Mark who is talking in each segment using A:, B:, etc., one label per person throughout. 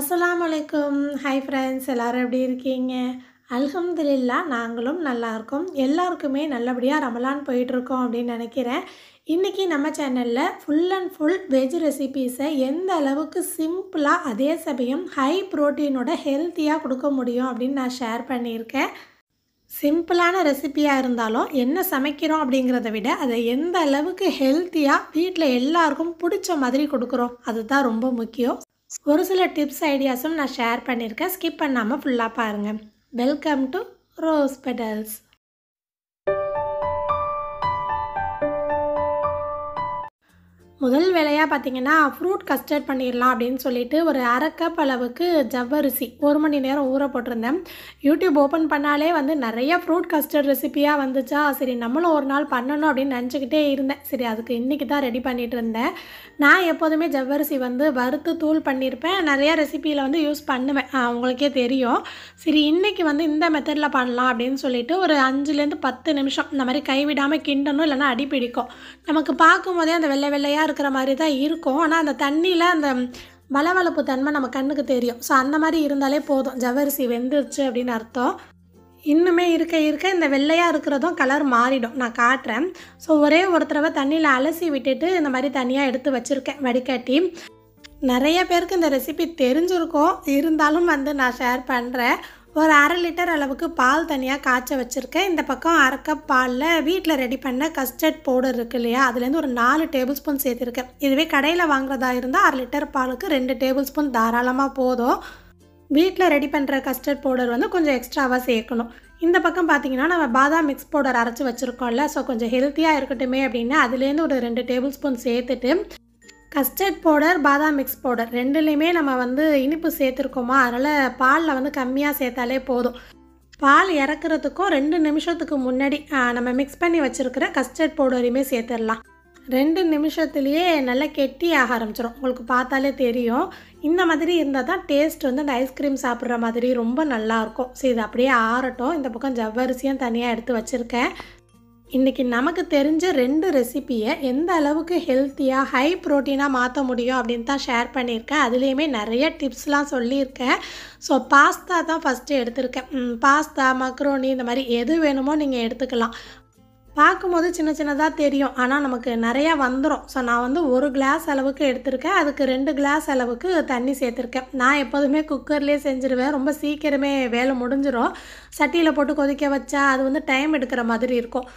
A: அஸ்லாம் வலைக்கும் hi friends எல்லோரும் எப்படி இருக்கீங்க அலமதுல்லா நாங்களும் நல்லாயிருக்கோம் எல்லாருக்குமே நல்லபடியாக ரமலான் போயிட்டுருக்கோம் அப்படின்னு நினைக்கிறேன் இன்றைக்கி நம்ம சேனலில் ஃபுல் அண்ட் ஃபுல் வெஜ் ரெசிபீஸை எந்த அளவுக்கு சிம்பிளாக அதே சமயம் ஹை ப்ரோட்டீனோட ஹெல்த்தியாக கொடுக்க முடியும் அப்படின்னு நான் ஷேர் பண்ணியிருக்கேன் சிம்பிளான ரெசிப்பியாக இருந்தாலும் என்ன சமைக்கிறோம் அப்படிங்கிறத விட அதை எந்த அளவுக்கு ஹெல்த்தியாக வீட்டில் எல்லாருக்கும் பிடிச்ச மாதிரி கொடுக்குறோம் அதுதான் ரொம்ப முக்கியம் ஒரு சில டிப்ஸ் ஐடியாஸும் நான் ஷேர் பண்ணியிருக்கேன் ஸ்கிப் பண்ணாமல் ஃபுல்லாக பாருங்கள் வெல்கம் டு ரோஸ் பெடல்ஸ் முதல் வேலையாக பார்த்தீங்கன்னா ஃப்ரூட் கஸ்டர்ட் பண்ணிடலாம் அப்படின்னு சொல்லிட்டு ஒரு அரைக்கப் அளவுக்கு ஜவ்வரிசி ஒரு மணி நேரம் ஊற போட்டிருந்தேன் யூடியூப் ஓப்பன் பண்ணாலே வந்து நிறைய ஃப்ரூட் கஸ்டர்ட் ரெசிப்பியாக வந்துச்சா சரி நம்மளும் ஒரு நாள் பண்ணணும் அப்படின்னு நினச்சிக்கிட்டே இருந்தேன் சரி அதுக்கு இன்றைக்கி தான் ரெடி பண்ணிகிட்டு இருந்தேன் நான் எப்போதுமே ஜவ்வரிசி வந்து வறுத்து தூள் பண்ணியிருப்பேன் நிறையா ரெசிப்பியில் வந்து யூஸ் பண்ணுவேன் உங்களுக்கே தெரியும் சரி இன்றைக்கி வந்து இந்த மெத்தடில் பண்ணலாம் அப்படின்னு சொல்லிட்டு ஒரு அஞ்சுலேருந்து பத்து நிமிஷம் இந்த மாதிரி கைவிடாமல் கிண்டணும் இல்லைனா அடி பிடிக்கும் நமக்கு பார்க்கும்போதே அந்த வெள்ளை வெள்ளையாக தான் இருக்கிற மாதிரி தான் இருக்கும் ஆனால் அந்த தண்ணியில் அந்த வளவளப்பு தன்மை நம்ம கண்ணுக்கு தெரியும் ஸோ அந்த மாதிரி இருந்தாலே போதும் ஜவரிசி வெந்துருச்சு அப்படின்னு அர்த்தம் இன்னுமே இருக்க இருக்க இந்த வெள்ளையாக இருக்கிறதும் கலர் மாறிடும் நான் காட்டுறேன் ஸோ ஒரே ஒருத்தரவை தண்ணியில் அலசி விட்டுட்டு இந்த மாதிரி தனியாக எடுத்து வச்சுருக்கேன் வடிகட்டி நிறைய பேருக்கு இந்த ரெசிபி தெரிஞ்சிருக்கும் இருந்தாலும் வந்து நான் ஷேர் பண்ணுறேன் ஒரு அரை லிட்டர் அளவுக்கு பால் தனியாக காய்ச்ச வச்சுருக்கேன் இந்த பக்கம் அரை கப் பாலில் வீட்டில் ரெடி பண்ண கஸ்டர்ட் பவுடர் இருக்குது இல்லையா அதுலேருந்து ஒரு நாலு டேபிள் ஸ்பூன் சேர்த்துருக்கேன் இதுவே கடையில் வாங்குறதா இருந்தால் அரை லிட்டர் பாலுக்கு ரெண்டு டேபிள் ஸ்பூன் தாராளமாக போதும் வீட்டில் ரெடி பண்ணுற கஸ்டர்ட் பவுடர் வந்து கொஞ்சம் எக்ஸ்ட்ராவாக சேர்க்கணும் இந்த பக்கம் பார்த்தீங்கன்னா நம்ம பாதாம் மிக்ஸ் பவுடர் அரைச்சி வச்சுருக்கோம்ல ஸோ கொஞ்சம் ஹெல்த்தியாக இருக்கட்டுமே அப்படின்னு அதுலேருந்து ஒரு ரெண்டு டேபிள் ஸ்பூன் சேர்த்துட்டு கஸ்டர்ட் பவுடர் பாதாம் மிக்ஸ் பவுடர் ரெண்டுலேயுமே நம்ம வந்து இனிப்பு சேர்த்துருக்கோமா அதனால் பாலில் வந்து கம்மியாக சேர்த்தாலே போதும் பால் இறக்குறதுக்கும் ரெண்டு நிமிஷத்துக்கு முன்னாடி நம்ம மிக்ஸ் பண்ணி வச்சுருக்கிற கஸ்டர்ட் பவுடரையுமே சேர்த்துடலாம் ரெண்டு நிமிஷத்துலேயே நல்லா கெட்டி ஆக ஆரம்பிச்சிடும் உங்களுக்கு பார்த்தாலே தெரியும் இந்த மாதிரி இருந்தால் தான் டேஸ்ட் வந்து அந்த ஐஸ்கிரீம் சாப்பிட்ற மாதிரி ரொம்ப நல்லாயிருக்கும் சரி இது அப்படியே ஆறட்டும் இந்த பக்கம் ஜவ்வரிசியும் தனியாக எடுத்து வச்சுருக்கேன் இன்றைக்கி நமக்கு தெரிஞ்ச ரெண்டு ரெசிப்பியை எந்த அளவுக்கு ஹெல்த்தியாக ஹை ப்ரோட்டீனாக மாற்ற முடியும் அப்படின்னு தான் ஷேர் பண்ணியிருக்கேன் அதுலேயுமே நிறைய டிப்ஸ்லாம் சொல்லியிருக்கேன் ஸோ பாஸ்தா தான் ஃபஸ்ட்டு எடுத்திருக்கேன் பாஸ்தா மக்ரோனி இந்த மாதிரி எது வேணுமோ நீங்கள் எடுத்துக்கலாம் பார்க்கும்போது சின்ன சின்னதாக தெரியும் ஆனால் நமக்கு நிறையா வந்துடும் ஸோ நான் வந்து ஒரு கிளாஸ் அளவுக்கு எடுத்திருக்கேன் அதுக்கு ரெண்டு கிளாஸ் அளவுக்கு தண்ணி சேர்த்துருக்கேன் நான் எப்போதுமே குக்கர்லேயே செஞ்சுருவேன் ரொம்ப சீக்கிரமே வேலை முடிஞ்சிடும் சட்டியில் போட்டு கொதிக்க வச்சா அது வந்து டைம் எடுக்கிற மாதிரி இருக்கும்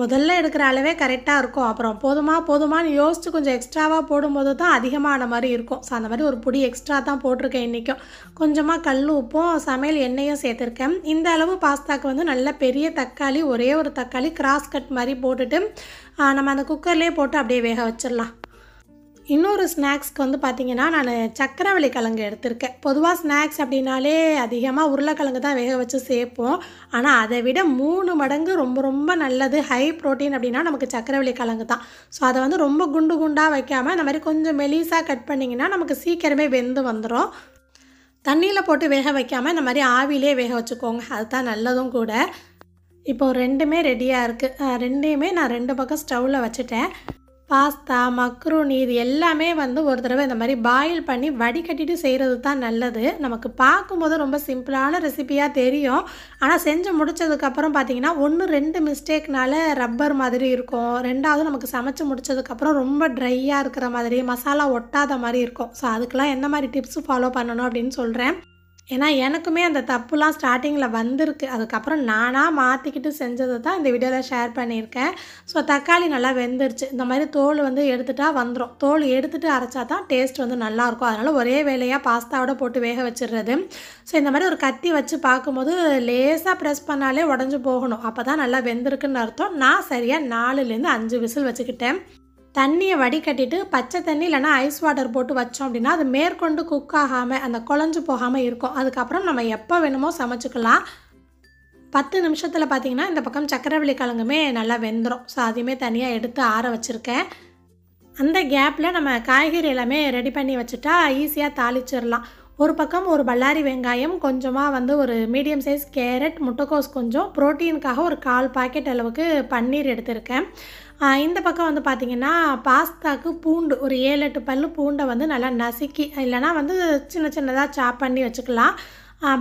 A: முதல்ல எடுக்கிற அளவே கரெக்டாக இருக்கும் அப்புறம் போதுமா போதுமான்னு யோசித்து கொஞ்சம் எக்ஸ்ட்ராவாக போடும்போது தான் அதிகமான மாதிரி இருக்கும் ஸோ அந்த மாதிரி ஒரு பொடி எக்ஸ்ட்ரா தான் போட்டிருக்கேன் இன்றைக்கும் கொஞ்சமாக கல் உப்பும் சமையல் எண்ணெயும் சேர்த்துருக்கேன் இந்த அளவு பாஸ்தாக்கு வந்து நல்ல பெரிய தக்காளி ஒரே ஒரு தக்காளி கிராஸ் கட் மாதிரி போட்டுட்டு நம்ம அந்த குக்கர்லேயே போட்டு அப்படியே வேக வச்சிடலாம் இன்னொரு ஸ்நாக்ஸ்க்கு வந்து பார்த்திங்கன்னா நான் சக்கரவள்ளி கிழங்கு எடுத்திருக்கேன் பொதுவாக ஸ்நாக்ஸ் அப்படின்னாலே அதிகமாக உருளைக்கிழங்கு தான் வேக வச்சு சேர்ப்போம் ஆனால் அதை விட மூணு மடங்கு ரொம்ப ரொம்ப நல்லது ஹை ப்ரோட்டீன் அப்படின்னா நமக்கு சக்கரவள்ளி கிழங்கு தான் ஸோ அதை வந்து ரொம்ப குண்டு குண்டாக வைக்காமல் இந்த மாதிரி கொஞ்சம் மெலிசாக கட் பண்ணிங்கன்னா நமக்கு சீக்கிரமே வெந்து வந்துடும் தண்ணியில் போட்டு வேக வைக்காமல் இந்த மாதிரி ஆவிலே வேக வச்சுக்கோங்க அதுதான் நல்லதும் கூட இப்போது ரெண்டுமே ரெடியாக இருக்குது ரெண்டையுமே நான் ரெண்டு பக்கம் ஸ்டவ்வில் வச்சுட்டேன் பாஸ்தா மக்ரூனி இது எல்லாமே வந்து ஒரு தடவை இந்த மாதிரி பாயில் பண்ணி வடிகட்டிட்டு செய்கிறது தான் நல்லது நமக்கு பார்க்கும்போது ரொம்ப சிம்பிளான ரெசிபியாக தெரியும் ஆனால் செஞ்சு முடித்ததுக்கப்புறம் பார்த்திங்கன்னா ஒன்று ரெண்டு மிஸ்டேக்னால ரப்பர் மாதிரி இருக்கும் ரெண்டாவது நமக்கு சமைச்சு முடித்ததுக்கப்புறம் ரொம்ப ட்ரையாக இருக்கிற மாதிரி மசாலா ஒட்டாத மாதிரி இருக்கும் ஸோ அதுக்கெலாம் எந்த மாதிரி டிப்ஸ் ஃபாலோ பண்ணணும் அப்படின்னு சொல்கிறேன் ஏன்னா எனக்குமே அந்த தப்புலாம் ஸ்டார்டிங்கில் வந்திருக்கு அதுக்கப்புறம் நானாக மாற்றிக்கிட்டு செஞ்சதை தான் இந்த வீடியோவில் ஷேர் பண்ணியிருக்கேன் ஸோ தக்காளி நல்லா வெந்துருச்சு இந்த மாதிரி தோல் வந்து எடுத்துட்டா வந்துடும் தோல் எடுத்துகிட்டு அரைச்சா தான் டேஸ்ட் வந்து நல்லாயிருக்கும் அதனால் ஒரே வேலையாக பாஸ்தாவோட போட்டு வேக வச்சிடுறது ஸோ இந்த மாதிரி ஒரு கத்தி வச்சு பார்க்கும்போது லேசாக ப்ரெஸ் பண்ணாலே உடஞ்சி போகணும் அப்போ தான் நல்லா வெந்திருக்குன்னு அர்த்தம் நான் சரியாக நாலுலேருந்து அஞ்சு விசில் வச்சுக்கிட்டேன் தண்ணியை வடிகட்டிட்டு பச்சை தண்ணி இல்லைனா ஐஸ் வாட்டர் போட்டு வச்சோம் அப்படின்னா அது மேற்கொண்டு குக் ஆகாமல் அந்த குழஞ்சு போகாமல் இருக்கும் அதுக்கப்புறம் நம்ம எப்போ வேணுமோ சமைச்சிக்கலாம் பத்து நிமிஷத்தில் பார்த்திங்கன்னா இந்த பக்கம் சக்கரவள்ளி கிழங்குமே நல்லா வெந்துடும் ஸோ அதையுமே தனியாக எடுத்து ஆற வச்சுருக்கேன் அந்த கேப்பில் நம்ம காய்கறி எல்லாமே ரெடி பண்ணி வச்சுட்டா ஈஸியாக தாளிச்சிடலாம் ஒரு பக்கம் ஒரு பல்லாரி வெங்காயம் கொஞ்சமாக வந்து ஒரு மீடியம் சைஸ் கேரட் முட்டைக்கோஸ் கொஞ்சம் ப்ரோட்டீனுக்காக ஒரு கால் பாக்கெட் அளவுக்கு பன்னீர் எடுத்திருக்கேன் இந்த பக்கம் வந்து பார்த்திங்கன்னா பாஸ்தாக்கு பூண்டு ஒரு ஏழு எட்டு பல் பூண்டை வந்து நல்லா நசுக்கி இல்லைனா வந்து சின்ன சின்னதாக சாப் பண்ணி வச்சுக்கலாம்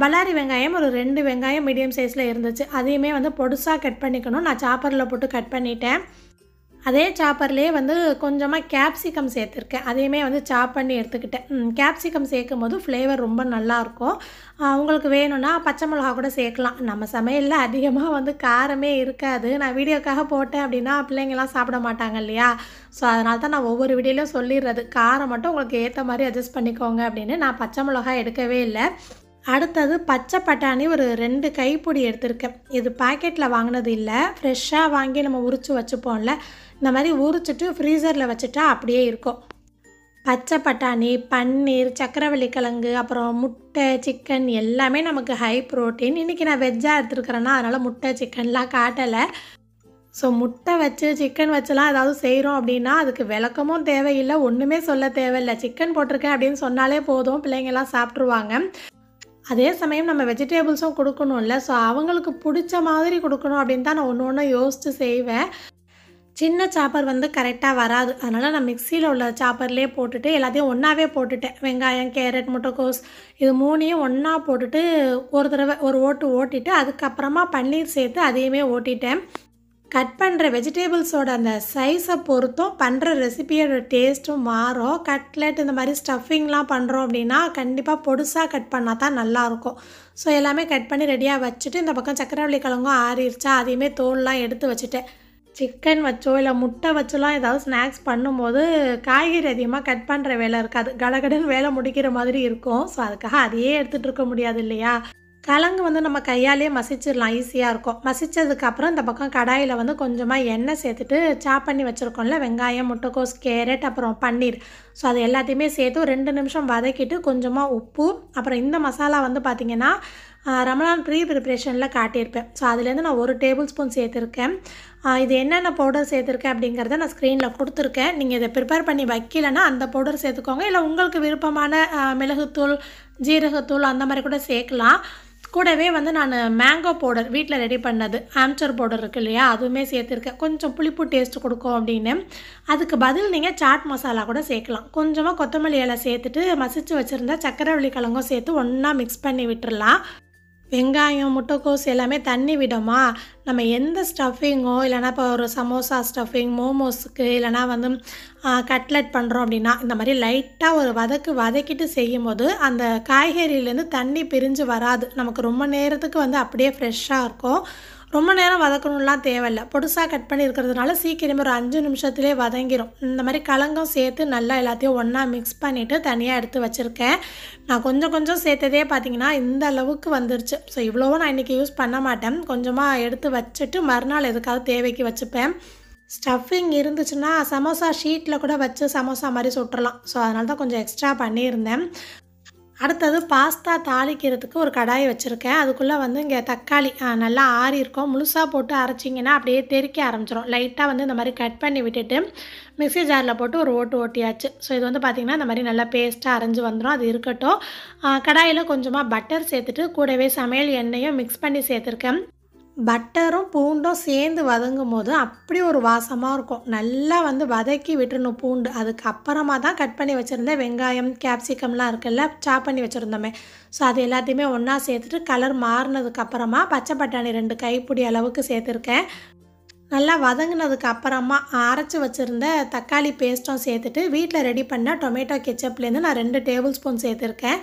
A: பல்லாரி வெங்காயம் ஒரு ரெண்டு வெங்காயம் மீடியம் சைஸில் இருந்துச்சு அதையுமே வந்து பொடுசாக கட் பண்ணிக்கணும் நான் சாப்பரில் போட்டு கட் பண்ணிட்டேன் அதே சாப்பர்லேயே வந்து கொஞ்சமாக கேப்சிகம் சேர்த்துருக்கேன் அதையுமே வந்து சாப் பண்ணி எடுத்துக்கிட்டேன் கேப்சிகம் சேர்க்கும் போது ஃப்ளேவர் ரொம்ப நல்லாயிருக்கும் உங்களுக்கு வேணும்னா பச்சை மிளகா கூட சேர்க்கலாம் நம்ம சமையலில் அதிகமாக வந்து காரமே இருக்காது நான் வீடியோக்காக போட்டேன் அப்படின்னா பிள்ளைங்கள்லாம் சாப்பிட மாட்டாங்க இல்லையா ஸோ அதனால தான் நான் ஒவ்வொரு வீடியோலையும் சொல்லிடுறது காரம் மட்டும் உங்களுக்கு ஏற்ற மாதிரி அட்ஜஸ்ட் பண்ணிக்கோங்க அப்படின்னு நான் பச்சை மிளகா எடுக்கவே இல்லை அடுத்தது பச்சை பட்டாணி ஒரு ரெண்டு கைப்பொடி எடுத்திருக்கேன் இது பாக்கெட்டில் வாங்கினது இல்லை ஃப்ரெஷ்ஷாக வாங்கி நம்ம உரித்து வச்சுப்போம்ல இந்த மாதிரி உரிச்சிட்டு ஃப்ரீசரில் வச்சுட்டா அப்படியே இருக்கும் பச்சை பட்டாணி பன்னீர் சக்கரவள்ளி கிழங்கு அப்புறம் முட்டை சிக்கன் எல்லாமே நமக்கு ஹை ப்ரோட்டீன் இன்றைக்கி நான் வெஜ்ஜாக எடுத்துருக்கிறேன்னா அதனால் முட்டை சிக்கன்லாம் காட்டலை ஸோ முட்டை வச்சு சிக்கன் வச்சுலாம் ஏதாவது செய்கிறோம் அப்படின்னா அதுக்கு விளக்கமும் தேவையில்லை ஒன்றுமே சொல்ல தேவையில்லை சிக்கன் போட்டிருக்கேன் அப்படின்னு சொன்னாலே போதும் பிள்ளைங்கள்லாம் சாப்பிட்ருவாங்க அதே சமயம் நம்ம வெஜிடேபிள்ஸும் கொடுக்கணும்ல ஸோ அவங்களுக்கு பிடிச்ச மாதிரி கொடுக்கணும் அப்படின்னு தான் நான் ஒன்று ஒன்று யோசித்து செய்வேன் சின்ன சாப்பர் வந்து கரெக்டாக வராது அதனால் நான் மிக்சியில் உள்ள சாப்பர்லேயே போட்டுட்டு எல்லாத்தையும் ஒன்றாவே போட்டுட்டேன் வெங்காயம் கேரட் முட்டைக்கோஸ் இது மூணையும் ஒன்றா போட்டுட்டு ஒரு தடவை ஒரு ஓட்டு ஓட்டிட்டு அதுக்கப்புறமா பன்னீர் சேர்த்து அதையுமே ஓட்டிட்டேன் கட் பண்ணுற வெஜிடேபிள்ஸோட அந்த சைஸை பொறுத்தும் பண்ணுற ரெசிபியோட டேஸ்ட்டும் மாறும் கட்லெட் இந்த மாதிரி ஸ்டஃபிங்லாம் பண்ணுறோம் அப்படின்னா கண்டிப்பாக பொடுசாக கட் பண்ணால் தான் நல்லாயிருக்கும் ஸோ எல்லாமே கட் பண்ணி ரெடியாக வச்சுட்டு இந்த பக்கம் சக்கரவள்ளி கிழங்கும் ஆறிடுச்சா அதையுமே தோல்லாம் எடுத்து வச்சுட்டேன் சிக்கன் வச்சோ இல்லை முட்டை வச்சோலாம் ஏதாவது ஸ்நாக்ஸ் பண்ணும்போது காய்கறி அதிகமாக கட் பண்ணுற வேலை இருக்காது கடகடன் வேலை முடிக்கிற மாதிரி இருக்கும் ஸோ அதுக்காக அதையே எடுத்துகிட்டு இருக்க முடியாது இல்லையா கிழங்கு வந்து நம்ம கையாலே மசிச்சிடலாம் ஈஸியாக இருக்கும் மசித்ததுக்கப்புறம் இந்த பக்கம் கடாயில் வந்து கொஞ்சமாக எண்ணெய் சேர்த்துட்டு சாப் பண்ணி வச்சுருக்கோம்ல வெங்காயம் முட்டைக்கோஸ் கேரட் அப்புறம் பன்னீர் ஸோ அது எல்லாத்தையுமே சேர்த்து ரெண்டு நிமிஷம் வதக்கிட்டு கொஞ்சமாக உப்பு அப்புறம் இந்த மசாலா வந்து பார்த்திங்கன்னா ரமலான் ப்ரீ ப்ரிப்ரேஷனில் காட்டியிருப்பேன் ஸோ அதுலேருந்து நான் ஒரு டேபிள் ஸ்பூன் சேர்த்துருக்கேன் இது என்னென்ன பவுடர் சேர்த்துருக்கேன் அப்படிங்கிறத நான் ஸ்க்ரீனில் கொடுத்துருக்கேன் நீங்கள் இதை ப்ரிப்பேர் பண்ணி வைக்கலைன்னா அந்த பவுடர் சேர்த்துக்கோங்க இல்லை உங்களுக்கு விருப்பமான மிளகுத்தூள் ஜீரகத்தூள் அந்த மாதிரி கூட சேர்க்கலாம் கூடவே வந்து நான் மேங்கோ பவுடர் வீட்டில் ரெடி பண்ணது ஆம்ச்சர் பவுடர் இருக்குது இல்லையா அதுவுமே சேர்த்துருக்கேன் கொஞ்சம் புளிப்பு டேஸ்ட் கொடுக்கும் அப்படின்னு அதுக்கு பதில் நீங்கள் சாட் மசாலா கூட சேர்க்கலாம் கொஞ்சமாக கொத்தமல்லி இலை சேர்த்துட்டு மசித்து வச்சுருந்தா சக்கரவள்ளி கிழங்கும் சேர்த்து ஒன்றா மிக்ஸ் பண்ணி விட்டுடலாம் வெங்காயம் முட்டைக்கோஸ் எல்லாமே தண்ணி விடுமா நம்ம எந்த ஸ்டஃபிங்கோ இல்லைனா இப்போ ஒரு சமோசா ஸ்டஃபிங் மோமோஸுக்கு இல்லைனா வந்து கட்லெட் பண்ணுறோம் அப்படின்னா இந்த மாதிரி லைட்டாக ஒரு வதக்கு வதக்கிட்டு செய்யும் போது அந்த காய்கறியிலேருந்து தண்ணி பிரிஞ்சு வராது நமக்கு ரொம்ப நேரத்துக்கு வந்து அப்படியே ஃப்ரெஷ்ஷாக இருக்கும் ரொம்ப நேரம் வதக்கணும்லாம் தேவையில்லை பொடுசாக கட் பண்ணி இருக்கிறதுனால சீக்கிரமே ஒரு அஞ்சு நிமிஷத்துலேயே வதங்கிடும் இந்த மாதிரி கலங்கம் சேர்த்து நல்லா எல்லாத்தையும் ஒன்றா மிக்ஸ் பண்ணிவிட்டு தனியாக எடுத்து வச்சுருக்கேன் நான் கொஞ்சம் கொஞ்சம் சேர்த்ததே பார்த்திங்கன்னா இந்த அளவுக்கு வந்துருச்சு ஸோ இவ்வளோவும் நான் இன்றைக்கி யூஸ் பண்ண மாட்டேன் கொஞ்சமாக எடுத்து வச்சுட்டு மறுநாள் எதுக்காவது தேவைக்கு வச்சுப்பேன் ஸ்டஃபிங் இருந்துச்சுன்னா சமோசா ஷீட்டில் கூட வச்சு சமோசா மாதிரி சுட்டுறலாம் ஸோ அதனால தான் கொஞ்சம் எக்ஸ்ட்ரா பண்ணியிருந்தேன் அடுத்தது பாஸ்தா தாளிக்கிறதுக்கு ஒரு கடாய் வச்சுருக்கேன் அதுக்குள்ளே வந்து இங்கே தக்காளி நல்லா ஆறி இருக்கும் முழுசாக போட்டு அரைச்சிங்கன்னா அப்படியே தெறிக்க ஆரம்பிச்சிடும் லைட்டாக வந்து இந்த மாதிரி கட் பண்ணி விட்டுட்டு மிக்சி ஜாரில் போட்டு ஒரு ஓட்டு ஓட்டியாச்சு ஸோ இது வந்து பார்த்திங்கன்னா இந்த மாதிரி நல்லா பேஸ்ட்டாக அரைஞ்சி வந்துடும் அது இருக்கட்டும் கடாயில் கொஞ்சமாக பட்டர் சேர்த்துட்டு கூடவே சமையல் எண்ணெயும் மிக்ஸ் பண்ணி சேர்த்துருக்கேன் பட்டரும் பூண்டும் சேர்ந்து வதங்கும் போது அப்படி ஒரு வாசமாக இருக்கும் நல்லா வந்து வதக்கி விட்டுருணும் பூண்டு அதுக்கப்புறமா தான் கட் பண்ணி வச்சுருந்த வெங்காயம் கேப்சிகம்லாம் இருக்குல்ல சாப் பண்ணி வச்சுருந்தோமே ஸோ அது எல்லாத்தையுமே ஒன்றா சேர்த்துட்டு கலர் மாறினதுக்கப்புறமா பச்சை பட்டாணி ரெண்டு கைப்பிடி அளவுக்கு சேர்த்துருக்கேன் நல்லா வதங்கினதுக்கு அப்புறமா அரைச்சி வச்சுருந்த தக்காளி பேஸ்ட்டும் சேர்த்துட்டு வீட்டில் ரெடி பண்ண டொமேட்டோ கெச்சப்லேருந்து நான் ரெண்டு டேபிள் ஸ்பூன் சேர்த்துருக்கேன்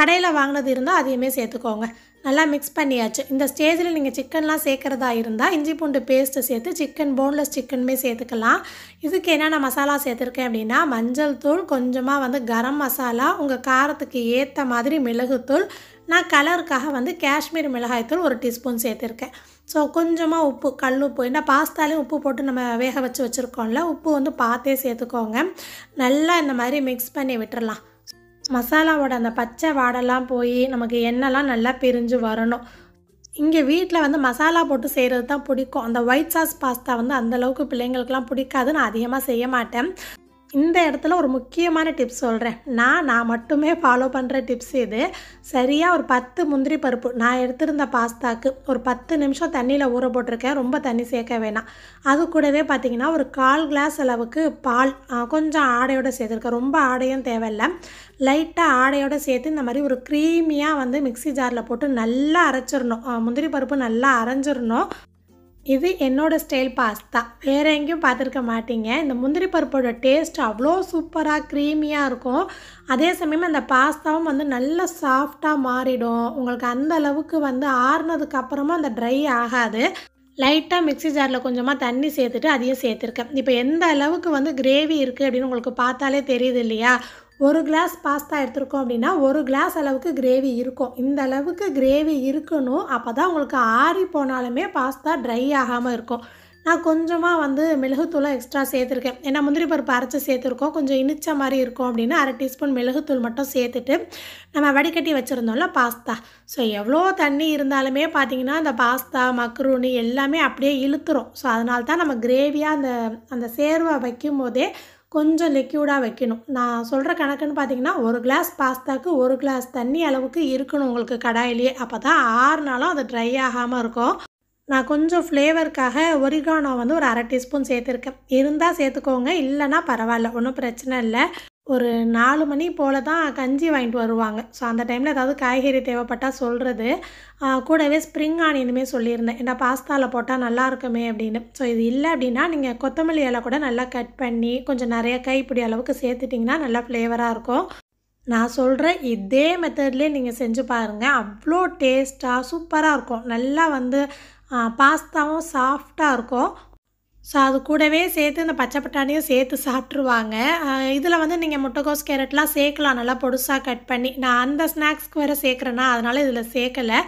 A: கடையில் வாங்கினது இருந்தால் அதையுமே சேர்த்துக்கோங்க நல்லா மிக்ஸ் பண்ணியாச்சு இந்த ஸ்டேஜில் நீங்கள் சிக்கன்லாம் சேர்க்குறதா இருந்தால் இஞ்சி பூண்டு பேஸ்ட்டு சேர்த்து சிக்கன் போன்லெஸ் சிக்கனுமே சேர்த்துக்கலாம் இதுக்கு என்னென்ன மசாலா சேர்த்துருக்கேன் அப்படின்னா மஞ்சள் தூள் கொஞ்சமாக வந்து கரம் மசாலா உங்கள் காரத்துக்கு ஏற்ற மாதிரி மிளகுத்தூள் நான் கலருக்காக வந்து காஷ்மீர் மிளகாய்த்தூள் ஒரு டீஸ்பூன் சேர்த்துருக்கேன் ஸோ கொஞ்சமாக உப்பு கல் உப்பு ஏன்னா பாஸ்தாலையும் உப்பு போட்டு நம்ம வேக வச்சு வச்சுருக்கோம்ல உப்பு வந்து பார்த்தே சேர்த்துக்கோங்க நல்லா இந்த மாதிரி மிக்ஸ் பண்ணி விட்டுடலாம் மசாலாவோட அந்த பச்சை வாடெல்லாம் போய் நமக்கு எண்ணெய்லாம் நல்லா பிரிஞ்சு வரணும் இங்கே வீட்டில் வந்து மசாலா போட்டு செய்கிறது தான் பிடிக்கும் அந்த ஒயிட் சாஸ் பாஸ்தா வந்து அந்தளவுக்கு பிள்ளைங்களுக்குலாம் பிடிக்காது நான் அதிகமாக செய்ய மாட்டேன் இந்த இடத்துல ஒரு முக்கியமான டிப்ஸ் சொல்கிறேன் நான் நான் மட்டுமே ஃபாலோ பண்ணுற டிப்ஸ் இது சரியாக ஒரு பத்து முந்திரி பருப்பு நான் எடுத்திருந்த பாஸ்தாக்கு ஒரு பத்து நிமிஷம் தண்ணியில் ஊற போட்டிருக்கேன் ரொம்ப தண்ணி சேர்க்க வேணாம் அது கூடவே பார்த்திங்கன்னா ஒரு கால் கிளாஸ் அளவுக்கு பால் கொஞ்சம் ஆடையோடு சேர்த்துருக்கேன் ரொம்ப ஆடையும் தேவையில்லை லைட்டாக ஆடையோடு சேர்த்து இந்த மாதிரி ஒரு க்ரீமியாக வந்து மிக்சி ஜாரில் போட்டு நல்லா அரைச்சிடணும் முந்திரி பருப்பு நல்லா அரைஞ்சிடணும் இது என்னோடய ஸ்டைல் பாஸ்தா வேறு எங்கேயும் பார்த்துருக்க மாட்டீங்க இந்த முந்திரி பருப்போட டேஸ்ட் அவ்வளோ சூப்பராக க்ரீமியாக இருக்கும் அதே சமயம் அந்த பாஸ்தாவும் வந்து நல்லா சாஃப்டாக மாறிடும் உங்களுக்கு அந்த அளவுக்கு வந்து ஆறுனதுக்கு அப்புறமா அந்த ட்ரை ஆகாது லைட்டாக மிக்சி ஜாரில் கொஞ்சமாக தண்ணி சேர்த்துட்டு அதையும் சேர்த்துருக்கேன் இப்போ எந்த அளவுக்கு வந்து கிரேவி இருக்குது அப்படின்னு உங்களுக்கு பார்த்தாலே தெரியுது இல்லையா ஒரு கிளாஸ் பாஸ்தா எடுத்துருக்கோம் அப்படின்னா ஒரு கிளாஸ் அளவுக்கு கிரேவி இருக்கும் இந்த அளவுக்கு கிரேவி இருக்கணும் அப்போ தான் உங்களுக்கு ஆறி போனாலுமே பாஸ்தா ட்ரை ஆகாமல் இருக்கும் நான் கொஞ்சமாக வந்து மிளகுத்தூளை எக்ஸ்ட்ரா சேர்த்துருக்கேன் ஏன்னா முந்திரி பருப்பு அரைச்சி சேர்த்துருக்கோம் கொஞ்சம் இனிச்ச மாதிரி இருக்கும் அப்படின்னா அரை டீஸ்பூன் மிளகுத்தூள் மட்டும் சேர்த்துட்டு நம்ம வடிகட்டி வச்சுருந்தோம்ல பாஸ்தா ஸோ எவ்வளோ தண்ணி இருந்தாலுமே பார்த்திங்கன்னா அந்த பாஸ்தா மக்ரூனி எல்லாமே அப்படியே இழுத்துரும் ஸோ அதனால தான் நம்ம கிரேவியாக அந்த அந்த சேர்வை வைக்கும் போதே கொஞ்சம் லிக்யூடாக வைக்கணும் நான் சொல்கிற கணக்குன்னு பார்த்தீங்கன்னா ஒரு கிளாஸ் பாஸ்தாக்கு ஒரு கிளாஸ் தண்ணி அளவுக்கு இருக்கணும் உங்களுக்கு கடாயிலேயே அப்போ தான் ஆறுனாலும் அது ட்ரை ஆகாமல் இருக்கும் நான் கொஞ்சம் ஃப்ளேவருக்காக ஒரிகானோ வந்து ஒரு அரை டீஸ்பூன் சேர்த்துருக்கேன் இருந்தால் சேர்த்துக்கோங்க இல்லைனா பரவாயில்ல ஒன்றும் பிரச்சனை இல்லை ஒரு நாலு மணி போல் தான் கஞ்சி வாங்கிட்டு வருவாங்க ஸோ அந்த டைமில் ஏதாவது காய்கறி தேவைப்பட்டால் சொல்கிறது கூடவே ஸ்ப்ரிங் ஆனியனுமே சொல்லியிருந்தேன் ஏன்னா பாஸ்தாவில் போட்டால் நல்லா இருக்குமே அப்படின்னு ஸோ இது இல்லை அப்படின்னா நீங்கள் கொத்தமல்லி இலை கூட நல்லா கட் பண்ணி கொஞ்சம் நிறைய கைப்பிடி அளவுக்கு சேர்த்துட்டிங்கன்னா நல்லா ஃப்ளேவராக இருக்கும் நான் சொல்கிற இதே மெத்தட்லேயே நீங்கள் செஞ்சு பாருங்கள் அவ்வளோ டேஸ்ட்டாக சூப்பராக இருக்கும் நல்லா வந்து பாஸ்தாவும் சாஃப்டாக இருக்கும் ஸோ அது கூடவே சேர்த்து இந்த பச்சை பட்டாணியும் சேர்த்து சாப்பிட்ருவாங்க இதில் வந்து நீங்கள் முட்டைகோஸ் கேரட்லாம் சேர்க்கலாம் நல்லா பொடுசாக கட் பண்ணி நான் அந்த ஸ்நாக்ஸ்க்கு வேறு சேர்க்குறேன்னா அதனால் இதில் சேர்க்கலை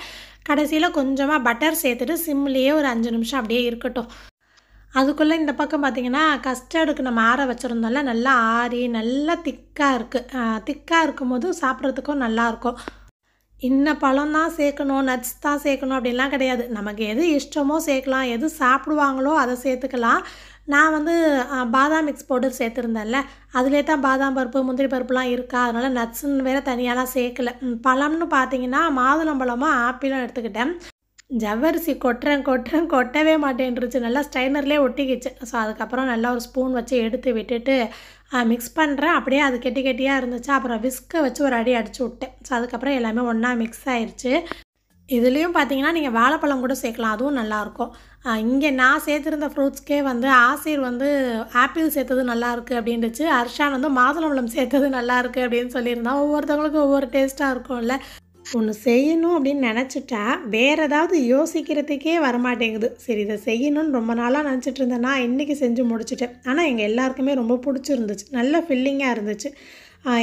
A: கடைசியில் கொஞ்சமாக பட்டர் சேர்த்துட்டு சிம்லேயே ஒரு அஞ்சு நிமிஷம் அப்படியே இருக்கட்டும் அதுக்குள்ளே இந்த பக்கம் பார்த்திங்கன்னா கஸ்டர்டுக்கு நம்ம ஆற வச்சுருந்தோம்ல நல்லா ஆறி நல்லா திக்காக இருக்குது திக்காக இருக்கும்போது சாப்பிட்றதுக்கும் நல்லாயிருக்கும் இன்ன பழம் தான் சேர்க்கணும் நட்ஸ் தான் சேர்க்கணும் அப்படின்லாம் கிடையாது நமக்கு எது இஷ்டமோ சேர்க்கலாம் எது சாப்பிடுவாங்களோ அதை சேர்த்துக்கலாம் நான் வந்து பாதாம் மிக்ஸ் பவுடர் சேர்த்துருந்தேன்ல அதிலே தான் பாதாம் பருப்பு முந்திரி பருப்புலாம் இருக்கா அதனால் நட்ஸுன்னு வேறு தனியாலாம் சேர்க்கல பழம்னு பார்த்தீங்கன்னா மாதுளம்பழமும் ஆப்பிளும் எடுத்துக்கிட்டேன் ஜவ்வரிசி கொட்டுறேன் கொட்டுறேன் கொட்டவே மாட்டேன்ருச்சு நல்லா ஸ்ட்ரைனர்லேயே ஒட்டிக்கிச்சு ஸோ அதுக்கப்புறம் நல்லா ஒரு ஸ்பூன் வச்சு எடுத்து விட்டுட்டு மிக்ஸ் பண்ணுறேன் அப்படியே அது கெட்டி கெட்டியாக இருந்துச்சு அப்புறம் விஸ்கை வச்சு ஒரு அடி அடிச்சு விட்டேன் ஸோ அதுக்கப்புறம் எல்லாமே ஒன்றா மிக்ஸ் ஆயிடுச்சு இதுலேயும் பார்த்தீங்கன்னா நீங்கள் வாழைப்பழம் கூட சேர்க்கலாம் அதுவும் நல்லாயிருக்கும் இங்கே நான் சேர்த்துருந்த ஃப்ரூட்ஸ்க்கே வந்து ஆசிர் வந்து ஆப்பிள் சேர்த்தது நல்லா இருக்குது அப்படின்ட்டுச்சு அர்ஷான் வந்து மாதுளம்பழம் சேர்த்தது நல்லா இருக்குது அப்படின்னு சொல்லியிருந்தான் ஒவ்வொருத்தவங்களுக்கும் ஒவ்வொரு டேஸ்ட்டாக இருக்கும்ல ஒன்று செய்யணும் அப்படின்னு நினச்சிட்டா வேறு ஏதாவது யோசிக்கிறதுக்கே வரமாட்டேங்குது சரி இதை செய்யணும்னு ரொம்ப நாளாக நினச்சிட்டு இருந்தேன்னா இன்றைக்கி செஞ்சு முடிச்சுட்டேன் ஆனால் எங்கள் எல்லாருக்குமே ரொம்ப பிடிச்சிருந்துச்சு நல்ல ஃபில்லிங்காக இருந்துச்சு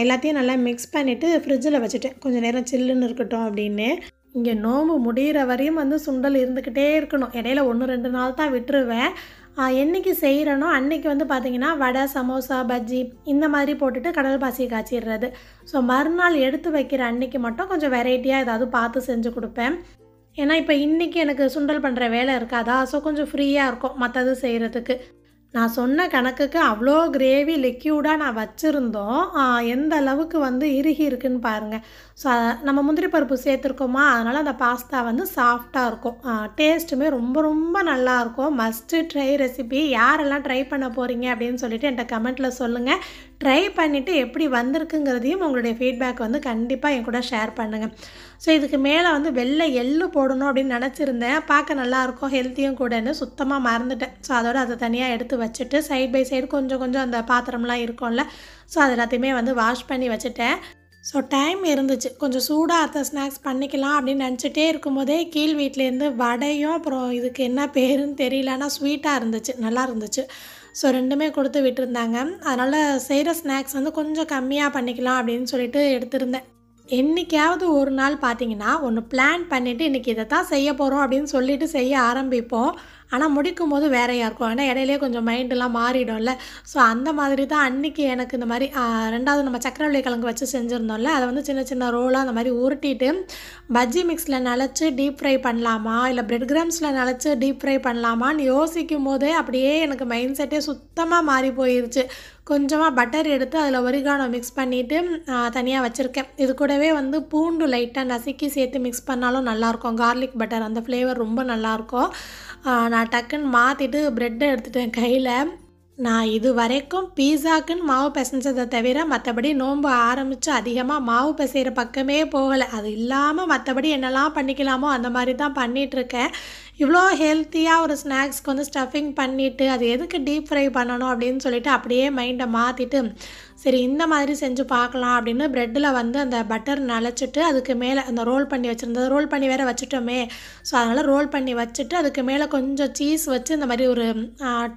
A: எல்லாத்தையும் நல்லா மிக்ஸ் பண்ணிவிட்டு ஃப்ரிட்ஜில் வச்சுட்டேன் கொஞ்சம் நேரம் சில்லுன்னு இருக்கட்டும் அப்படின்னு இங்கே நோம்பு முடிகிற வரையும் வந்து சுண்டல் இருந்துக்கிட்டே இருக்கணும் இடையில ஒன்று ரெண்டு நாள் தான் விட்டுருவேன் என்றைக்கு செய்கிறனோ அன்றைக்கி வந்து பார்த்திங்கன்னா வடை சமோசா பஜ்ஜி இந்த மாதிரி போட்டுட்டு கடல் பாசியை காய்ச்சிடுறது ஸோ மறுநாள் எடுத்து வைக்கிற அன்னைக்கு மட்டும் கொஞ்சம் வெரைட்டியாக ஏதாவது பார்த்து செஞ்சு கொடுப்பேன் ஏன்னா இப்போ இன்றைக்கி எனக்கு சுண்டல் பண்ணுற வேலை இருக்காதா ஸோ கொஞ்சம் ஃப்ரீயாக இருக்கும் மற்றது செய்கிறதுக்கு நான் சொன்ன கணக்குக்கு அவ்வளோ கிரேவி லிக்யூடாக நான் வச்சுருந்தோம் எந்த அளவுக்கு வந்து இறுகி இருக்குன்னு பாருங்கள் ஸோ நம்ம முந்திரி பருப்பு சேர்த்துருக்கோமா அதனால் அந்த பாஸ்தா வந்து சாஃப்டாக இருக்கும் டேஸ்ட்டுமே ரொம்ப ரொம்ப நல்லாயிருக்கும் மஸ்ட்டு ட்ரை ரெசிபி யாரெல்லாம் ட்ரை பண்ண போகிறீங்க அப்படின்னு சொல்லிட்டு என்கிட்ட கமெண்ட்டில் சொல்லுங்கள் ட்ரை பண்ணிவிட்டு எப்படி வந்திருக்குங்கிறதையும் உங்களுடைய ஃபீட்பேக் வந்து கண்டிப்பாக என் கூட ஷேர் பண்ணுங்கள் ஸோ இதுக்கு மேலே வந்து வெள்ளை எள்ளு போடணும் அப்படின்னு நினச்சிருந்தேன் பார்க்க நல்லாயிருக்கும் ஹெல்த்தியும் கூடன்னு சுத்தமாக மறந்துட்டேன் ஸோ அதோட அதை தனியாக எடுத்து வச்சுட்டு சைட் பை சைடு கொஞ்சம் கொஞ்சம் அந்த பாத்திரம்லாம் இருக்கும்ல ஸோ அது எல்லாத்தையுமே வந்து வாஷ் பண்ணி வச்சுட்டேன் ஸோ டைம் இருந்துச்சு கொஞ்சம் சூடாக அடுத்த ஸ்நாக்ஸ் பண்ணிக்கலாம் அப்படின்னு நினச்சிட்டே இருக்கும்போதே கீழ் வீட்டிலேருந்து வடையும் அப்புறம் இதுக்கு என்ன பேருன்னு தெரியலன்னா ஸ்வீட்டாக இருந்துச்சு நல்லா இருந்துச்சு ஸோ ரெண்டுமே கொடுத்து விட்டுருந்தாங்க அதனால் செய்கிற ஸ்நாக்ஸ் வந்து கொஞ்சம் கம்மியாக பண்ணிக்கலாம் அப்படின்னு சொல்லிட்டு எடுத்திருந்தேன் என்றைக்காவது ஒரு நாள் பார்த்தீங்கன்னா ஒன்று பிளான் பண்ணிவிட்டு இன்றைக்கி இதை தான் செய்ய போகிறோம் அப்படின்னு சொல்லிட்டு செய்ய ஆரம்பிப்போம் ஆனால் முடிக்கும் போது வேறையாக இருக்கும் ஏன்னா இடையிலே கொஞ்சம் மைண்டெலாம் மாறிடும்ல ஸோ அந்த மாதிரி தான் அன்றைக்கி எனக்கு இந்த மாதிரி ரெண்டாவது நம்ம சக்கரவள்ளி கிழங்கு வச்சு செஞ்சுருந்தோம்ல அதை வந்து சின்ன சின்ன ரோலாக அந்த மாதிரி உருட்டிட்டு பஜ்ஜி மிக்ஸில் நினச்சி டீப் ஃப்ரை பண்ணலாமா இல்லை பிரெட் கிராம்ஸில் நினச்சி டீப் ஃப்ரை பண்ணலாமான்னு யோசிக்கும் போதே அப்படியே எனக்கு மைண்ட் செட்டே சுத்தமாக மாறி போயிடுச்சு கொஞ்சமாக பட்டர் எடுத்து அதில் ஒரிகானோ மிக்ஸ் பண்ணிவிட்டு தனியாக வச்சுருக்கேன் இது கூடவே வந்து பூண்டு லைட்டாக நசுக்கி சேர்த்து மிக்ஸ் பண்ணாலும் நல்லாயிருக்கும் கார்லிக் பட்டர் அந்த ஃப்ளேவர் ரொம்ப நல்லாயிருக்கும் நான் டக்குன்னு மாற்றிட்டு ப்ரெட்டை எடுத்துட்டேன் கையில் நான் இது வரைக்கும் பீஸாக்குன்னு மாவு பிசைஞ்சதை தவிர மற்றபடி நோன்பு ஆரம்பித்து அதிகமாக மாவு பிசைகிற பக்கமே போகலை அது இல்லாமல் மற்றபடி என்னெல்லாம் பண்ணிக்கலாமோ அந்த மாதிரி தான் பண்ணிகிட்ருக்கேன் இவ்வளோ ஹெல்த்தியாக ஒரு ஸ்நாக்ஸ்க்கு வந்து ஸ்டஃபிங் பண்ணிவிட்டு அது எதுக்கு டீப் ஃப்ரை பண்ணணும் அப்படின்னு சொல்லிட்டு அப்படியே மைண்டை மாற்றிட்டு சரி இந்த மாதிரி செஞ்சு பார்க்கலாம் அப்படின்னு ப்ரெட்டில் வந்து அந்த பட்டர் நனைச்சிட்டு அதுக்கு மேலே அந்த ரோல் பண்ணி வச்சுருந்தது ரோல் பண்ணி வேறு வச்சுட்டோமே ஸோ அதனால் ரோல் பண்ணி வச்சுட்டு அதுக்கு மேலே கொஞ்சம் சீஸ் வச்சு இந்த மாதிரி ஒரு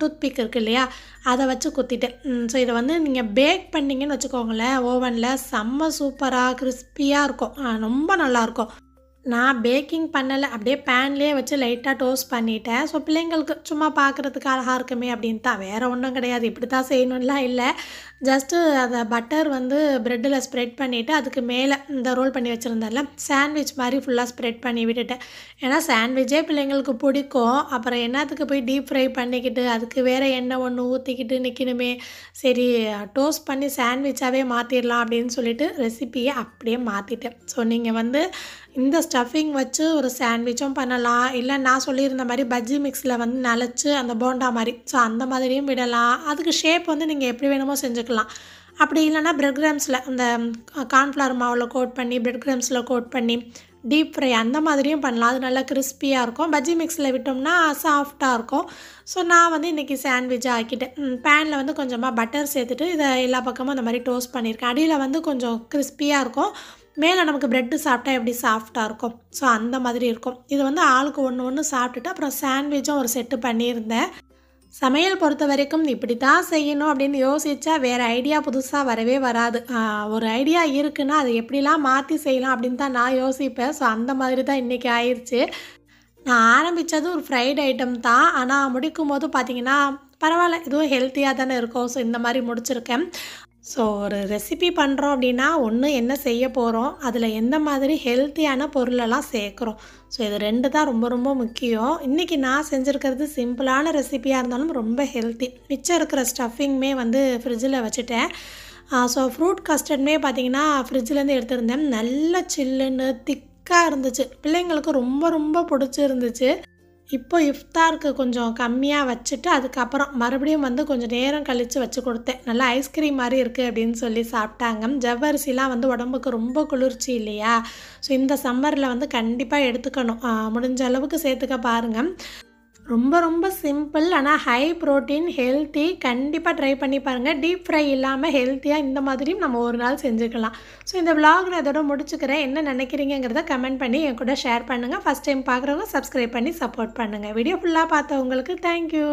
A: டூத் பிக் இருக்குது இல்லையா அதை வச்சு குத்திட்டேன் ஸோ இதை வந்து நீங்கள் பேக் பண்ணிங்கன்னு வச்சுக்கோங்களேன் ஓவனில் செம்ம சூப்பராக கிறிஸ்பியாக இருக்கும் ரொம்ப நல்லாயிருக்கும் நான் பேக்கிங் பண்ணலை அப்படியே பேன்லேயே வச்சு லைட்டாக டோஸ்ட் பண்ணிட்டேன் ஸோ பிள்ளைங்களுக்கு சும்மா பார்க்குறதுக்கு அழகாக இருக்குமே அப்படின்னு தான் வேறு ஒன்றும் கிடையாது இப்படி தான் செய்யணும்லாம் இல்லை ஜஸ்ட்டு அதை பட்டர் வந்து ப்ரெட்டில் ஸ்ப்ரெட் பண்ணிவிட்டு அதுக்கு மேலே இந்த ரோல் பண்ணி வச்சுருந்தேன்ல சாண்ட்விச் மாதிரி ஃபுல்லாக ஸ்ப்ரெட் பண்ணி விட்டுட்டேன் ஏன்னா சாண்ட்விச்சே பிள்ளைங்களுக்கு பிடிக்கும் அப்புறம் என்னத்துக்கு போய் டீப் ஃப்ரை பண்ணிக்கிட்டு அதுக்கு வேறு எண்ணெய் ஒன்று ஊற்றிக்கிட்டு நிற்கணுமே சரி டோஸ்ட் பண்ணி சாண்ட்விச்சாகவே மாற்றிடலாம் அப்படின்னு சொல்லிட்டு ரெசிப்பியை அப்படியே மாற்றிட்டேன் ஸோ நீங்கள் வந்து இந்த ஸ்டஃபிங் வச்சு ஒரு சாண்ட்விச்சும் பண்ணலாம் இல்லை நான் சொல்லியிருந்த மாதிரி பஜ்ஜி மிக்ஸில் வந்து நனைச்சி அந்த போண்டா மாதிரி ஸோ அந்த மாதிரியும் விடலாம் அதுக்கு ஷேப் வந்து நீங்கள் எப்படி வேணுமோ செஞ்சுக்கலாம் அப்படி இல்லைனா பிரெட் கிராம்ஸில் அந்த கார்ன்ஃப்ளவர் மாவில் கோட் பண்ணி பிரெட் கிரேம்ஸில் கோட் பண்ணி டீப் ஃப்ரை அந்த மாதிரியும் பண்ணலாம் அது நல்லா கிறிஸ்பியாக இருக்கும் பஜ்ஜி மிக்ஸில் விட்டோம்னா சாஃப்டாக இருக்கும் ஸோ நான் வந்து இன்றைக்கி சாண்ட்விட்சாக ஆக்கிட்டேன் பேனில் வந்து கொஞ்சமாக பட்டர் சேர்த்துட்டு இதை எல்லா பக்கமும் அந்த மாதிரி டோஸ்ட் பண்ணியிருக்கேன் அடியில் வந்து கொஞ்சம் கிறிஸ்பியாக இருக்கும் மேலே நமக்கு ப்ரெட்டு சாப்பிட்டா எப்படி சாஃப்டாக இருக்கும் ஸோ அந்த மாதிரி இருக்கும் இது வந்து ஆளுக்கு ஒன்று ஒன்று சாப்பிட்டுட்டு அப்புறம் சாண்ட்விச்சும் ஒரு செட்டு பண்ணியிருந்தேன் சமையல் பொறுத்த வரைக்கும் இப்படி தான் செய்யணும் அப்படின்னு யோசித்தா வேறு ஐடியா புதுசாக வரவே வராது ஒரு ஐடியா இருக்குன்னா அது எப்படிலாம் மாற்றி செய்யலாம் அப்படின்னு தான் நான் யோசிப்பேன் ஸோ அந்த மாதிரி தான் இன்றைக்கி ஆயிடுச்சு நான் ஆரம்பித்தது ஒரு ஃப்ரைட் ஐட்டம் தான் ஆனால் முடிக்கும் போது பார்த்திங்கன்னா பரவாயில்ல இதுவும் ஹெல்த்தியாக தானே இருக்கும் ஸோ இந்த மாதிரி முடிச்சிருக்கேன் ஸோ ஒரு ரெசிபி பண்ணுறோம் அப்படின்னா ஒன்று என்ன செய்ய போகிறோம் அதில் எந்த மாதிரி ஹெல்த்தியான பொருளெல்லாம் சேர்க்குறோம் ஸோ இது ரெண்டு தான் ரொம்ப ரொம்ப முக்கியம் இன்றைக்கி நான் செஞ்சுருக்கிறது சிம்பிளான ரெசிபியாக இருந்தாலும் ரொம்ப ஹெல்த்தி மிச்சம் இருக்கிற ஸ்டஃபிங்குமே வந்து ஃப்ரிட்ஜில் வச்சுட்டேன் ஸோ ஃப்ரூட் கஸ்டர்ட்மே பார்த்திங்கன்னா ஃப்ரிட்ஜிலேருந்து எடுத்திருந்தேன் நல்ல சில்லுன்னு திக்காக இருந்துச்சு பிள்ளைங்களுக்கு ரொம்ப ரொம்ப பிடிச்சிருந்துச்சு இப்போ இஃப்தாருக்கு கொஞ்சம் கம்மியாக வச்சுட்டு அதுக்கப்புறம் மறுபடியும் வந்து கொஞ்சம் நேரம் கழித்து வச்சு கொடுத்தேன் நல்லா ஐஸ்கிரீம் மாதிரி இருக்குது அப்படின்னு சொல்லி சாப்பிட்டாங்க ஜவ்வரிசிலாம் வந்து உடம்புக்கு ரொம்ப குளிர்ச்சி இல்லையா ஸோ இந்த சம்மரில் வந்து கண்டிப்பாக எடுத்துக்கணும் முடிஞ்ச அளவுக்கு சேர்த்துக்க பாருங்கள் ரொம்ப ரொம்ப சிம்பிள் ஆனால் ஹை ப்ரோட்டீன் ஹெல்த்தி கண்டிப்பாக ட்ரை பண்ணி பாருங்கள் டீப் ஃப்ரை இல்லாமல் ஹெல்த்தியாக இந்த மாதிரியும் நம்ம ஒரு நாள் செஞ்சுக்கலாம் ஸோ இந்த விலாக் நான் அதோட முடிச்சுக்கிறேன் என்ன நினைக்கிறீங்கிறத கமெண்ட் பண்ணி என் கூட ஷேர் பண்ணுங்கள் ஃபஸ்ட் டைம் பார்க்குறவங்க சப்ஸ்கிரைப் பண்ணி சப்போர்ட் பண்ணுங்கள் வீடியோ ஃபுல்லாக பார்த்தவங்களுக்கு தேங்க்யூ